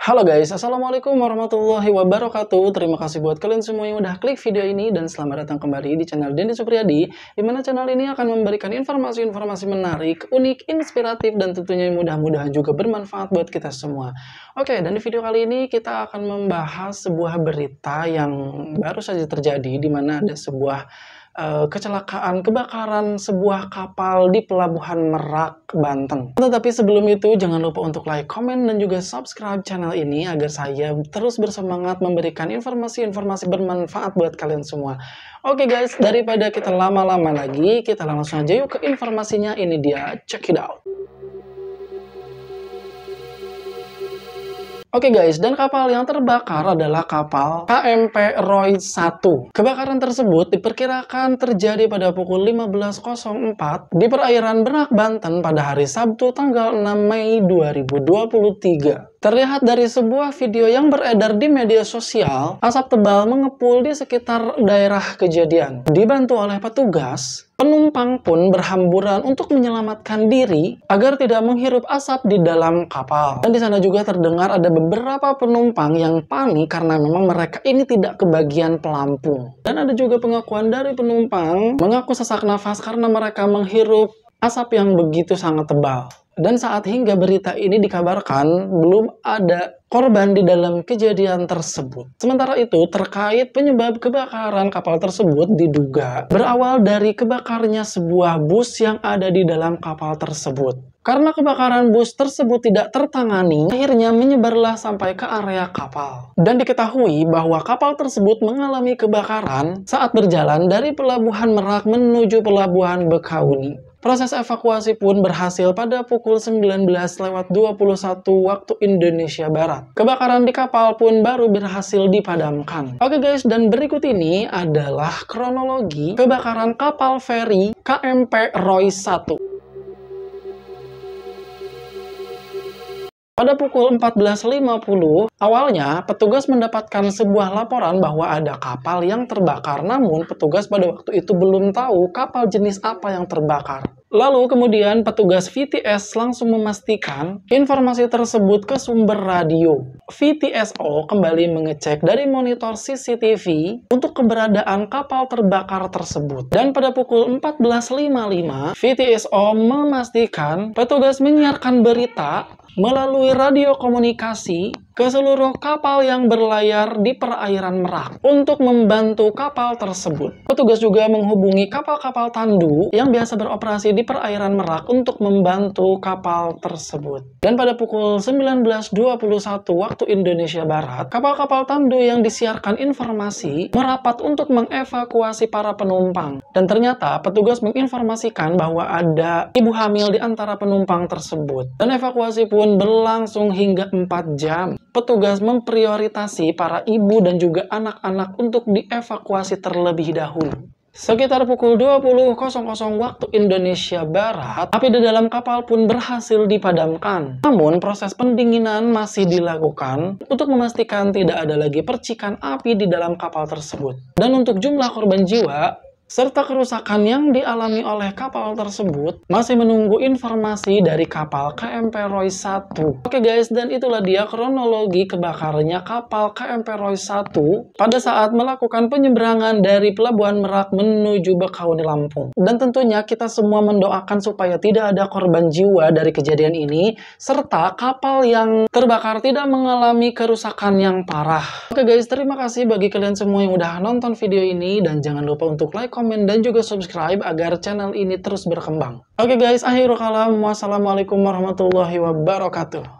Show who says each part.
Speaker 1: Halo guys, Assalamualaikum warahmatullahi wabarakatuh Terima kasih buat kalian semua yang udah klik video ini Dan selamat datang kembali di channel Dendi Supriyadi Dimana channel ini akan memberikan informasi-informasi menarik, unik, inspiratif Dan tentunya mudah-mudahan juga bermanfaat buat kita semua Oke, dan di video kali ini kita akan membahas sebuah berita yang baru saja terjadi Dimana ada sebuah Eh, kecelakaan kebakaran sebuah kapal di pelabuhan Merak, Banten. Tetapi sebelum itu jangan lupa untuk like, comment, dan juga subscribe channel ini agar saya terus bersemangat memberikan informasi-informasi bermanfaat buat kalian semua. Oke guys, daripada kita lama-lama lagi, kita langsung aja yuk ke informasinya. Ini dia, check it out. Oke okay guys, dan kapal yang terbakar adalah kapal KMP Roy 1. Kebakaran tersebut diperkirakan terjadi pada pukul 15.04 di perairan Benak Banten pada hari Sabtu tanggal 6 Mei 2023. Terlihat dari sebuah video yang beredar di media sosial, asap tebal mengepul di sekitar daerah kejadian. Dibantu oleh petugas, penumpang pun berhamburan untuk menyelamatkan diri agar tidak menghirup asap di dalam kapal. Dan di sana juga terdengar ada beberapa penumpang yang panik karena memang mereka ini tidak kebagian pelampung. Dan ada juga pengakuan dari penumpang mengaku sesak nafas karena mereka menghirup asap yang begitu sangat tebal. Dan saat hingga berita ini dikabarkan, belum ada korban di dalam kejadian tersebut. Sementara itu, terkait penyebab kebakaran kapal tersebut diduga berawal dari kebakarnya sebuah bus yang ada di dalam kapal tersebut. Karena kebakaran bus tersebut tidak tertangani, akhirnya menyebarlah sampai ke area kapal. Dan diketahui bahwa kapal tersebut mengalami kebakaran saat berjalan dari pelabuhan Merak menuju pelabuhan Bekauni. Proses evakuasi pun berhasil pada pukul 19 lewat 21 waktu Indonesia Barat. Kebakaran di kapal pun baru berhasil dipadamkan. Oke guys, dan berikut ini adalah kronologi kebakaran kapal feri KMP Roy 1. Pada pukul 14.50, awalnya petugas mendapatkan sebuah laporan bahwa ada kapal yang terbakar, namun petugas pada waktu itu belum tahu kapal jenis apa yang terbakar. Lalu kemudian petugas VTS langsung memastikan informasi tersebut ke sumber radio. VTSO kembali mengecek dari monitor CCTV untuk keberadaan kapal terbakar tersebut. Dan pada pukul 14.55, VTSO memastikan petugas menyiarkan berita melalui radio komunikasi ke seluruh kapal yang berlayar di perairan Merak untuk membantu kapal tersebut. Petugas juga menghubungi kapal-kapal tandu yang biasa beroperasi di perairan Merak untuk membantu kapal tersebut. Dan pada pukul 19.21 waktu Indonesia Barat, kapal-kapal tandu yang disiarkan informasi merapat untuk mengevakuasi para penumpang. Dan ternyata petugas menginformasikan bahwa ada ibu hamil di antara penumpang tersebut. Dan evakuasi pun berlangsung hingga 4 jam. Petugas memprioritasi para ibu dan juga anak-anak untuk dievakuasi terlebih dahulu. Sekitar pukul 20.00 waktu Indonesia Barat, api di dalam kapal pun berhasil dipadamkan. Namun, proses pendinginan masih dilakukan untuk memastikan tidak ada lagi percikan api di dalam kapal tersebut. Dan untuk jumlah korban jiwa, serta kerusakan yang dialami oleh kapal tersebut masih menunggu informasi dari kapal KMP Roy 1. Oke guys, dan itulah dia kronologi kebakarannya kapal KMP Roy 1 pada saat melakukan penyeberangan dari Pelabuhan Merak menuju Bekauni Lampung. Dan tentunya kita semua mendoakan supaya tidak ada korban jiwa dari kejadian ini, serta kapal yang terbakar tidak mengalami kerusakan yang parah. Oke guys, terima kasih bagi kalian semua yang udah nonton video ini, dan jangan lupa untuk like, komen, dan juga subscribe agar channel ini terus berkembang. Oke okay guys, akhir kalam. Wassalamualaikum warahmatullahi wabarakatuh.